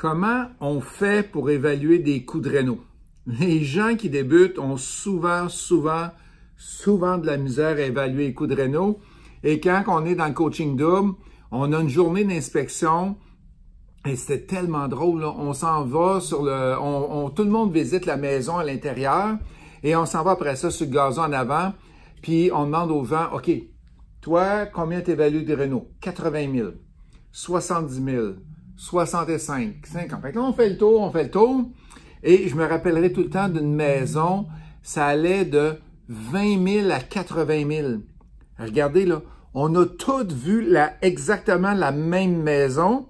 Comment on fait pour évaluer des coups de réno? Les gens qui débutent ont souvent, souvent, souvent de la misère à évaluer les coups de réno. Et quand on est dans le coaching double, on a une journée d'inspection et c'était tellement drôle. On s'en va sur le... tout le monde visite la maison à l'intérieur et on s'en va après ça sur le gazon en avant. Puis on demande aux gens, OK, toi, combien évalues de Renault? 80 000, 70 000, 65, 50. Fait que on fait le tour, on fait le tour. Et je me rappellerai tout le temps d'une maison, ça allait de 20 000 à 80 000. Regardez là, on a toutes vu la, exactement la même maison,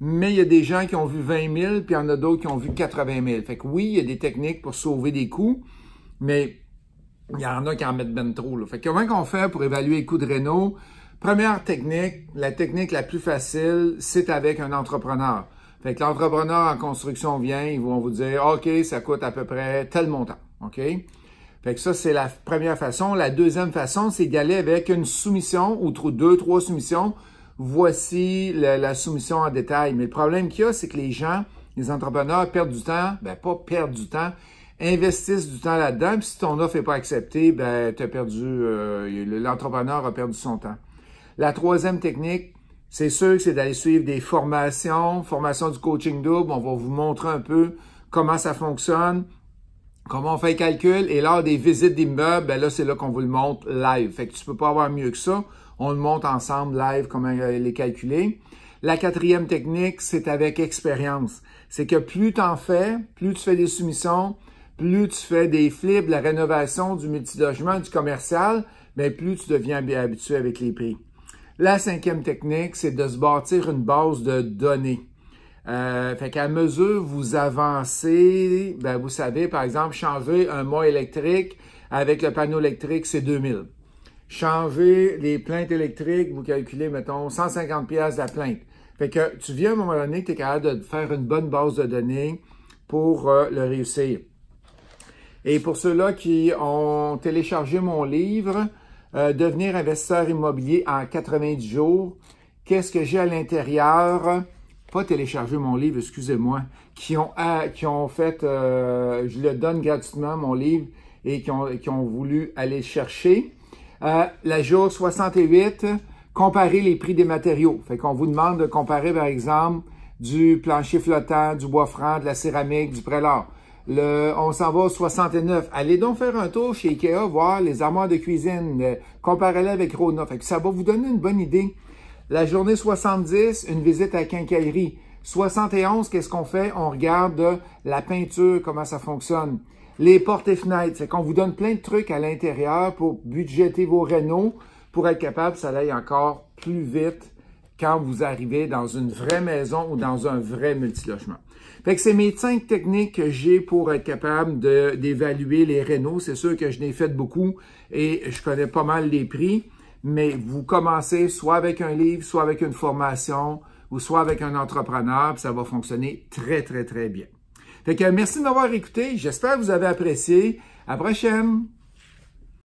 mais il y a des gens qui ont vu 20 000, puis il y en a d'autres qui ont vu 80 000. Fait que oui, il y a des techniques pour sauver des coûts, mais il y en a qui en mettent ben trop. Là. Fait que comment on fait pour évaluer les coûts de Renault? Première technique, la technique la plus facile, c'est avec un entrepreneur. Fait que l'entrepreneur en construction vient, ils vont vous dire, OK, ça coûte à peu près tel montant. OK? Fait que ça, c'est la première façon. La deuxième façon, c'est d'aller avec une soumission ou deux, trois soumissions. Voici la, soumission en détail. Mais le problème qu'il y a, c'est que les gens, les entrepreneurs perdent du temps, ben pas perdent du temps, investissent du temps là-dedans, puis si ton offre n'est pas acceptée, ben tu as perdu, euh, l'entrepreneur a perdu son temps. La troisième technique, c'est sûr que c'est d'aller suivre des formations, formation du coaching double. On va vous montrer un peu comment ça fonctionne, comment on fait le calcul. Et lors des visites d'immeubles, ben là, c'est là qu'on vous le montre live. Fait que tu peux pas avoir mieux que ça. On le montre ensemble live, comment euh, les calculer. La quatrième technique, c'est avec expérience. C'est que plus tu en fais, plus tu fais des soumissions, plus tu fais des flips, la rénovation, du multi-logement, du commercial, mais ben plus tu deviens habitué avec les prix. La cinquième technique, c'est de se bâtir une base de données. Euh, fait qu'à mesure que vous avancez, ben, vous savez, par exemple, changer un mot électrique avec le panneau électrique, c'est 2000. Changer les plaintes électriques, vous calculez, mettons, 150 pièces la plainte. Fait que tu viens à un moment donné que tu es capable de faire une bonne base de données pour euh, le réussir. Et pour ceux-là qui ont téléchargé mon livre, euh, devenir investisseur immobilier en 90 jours. Qu'est-ce que j'ai à l'intérieur? Pas télécharger mon livre, excusez-moi, qui ont, euh, qui ont fait, euh, je le donne gratuitement, mon livre, et qui ont, voulu aller chercher. la jour 68, comparer les prix des matériaux. Fait qu'on vous demande de comparer, par exemple, du plancher flottant, du bois franc, de la céramique, du prélat. Le, on s'en va au 69. Allez donc faire un tour chez Ikea, voir les armoires de cuisine, euh, comparez-les avec Rona. ça va vous donner une bonne idée. La journée 70, une visite à quincaillerie. 71, qu'est-ce qu'on fait? On regarde euh, la peinture, comment ça fonctionne. Les portes et fenêtres, c'est qu'on vous donne plein de trucs à l'intérieur pour budgéter vos rénaux, pour être capable, que ça aille encore plus vite quand vous arrivez dans une vraie maison ou dans un vrai multilogement. Fait que c'est mes cinq techniques que j'ai pour être capable d'évaluer les rénaux. C'est sûr que je n'ai fait beaucoup et je connais pas mal les prix, mais vous commencez soit avec un livre, soit avec une formation ou soit avec un entrepreneur, ça va fonctionner très, très, très bien. Fait que merci de m'avoir écouté. J'espère que vous avez apprécié. À la prochaine!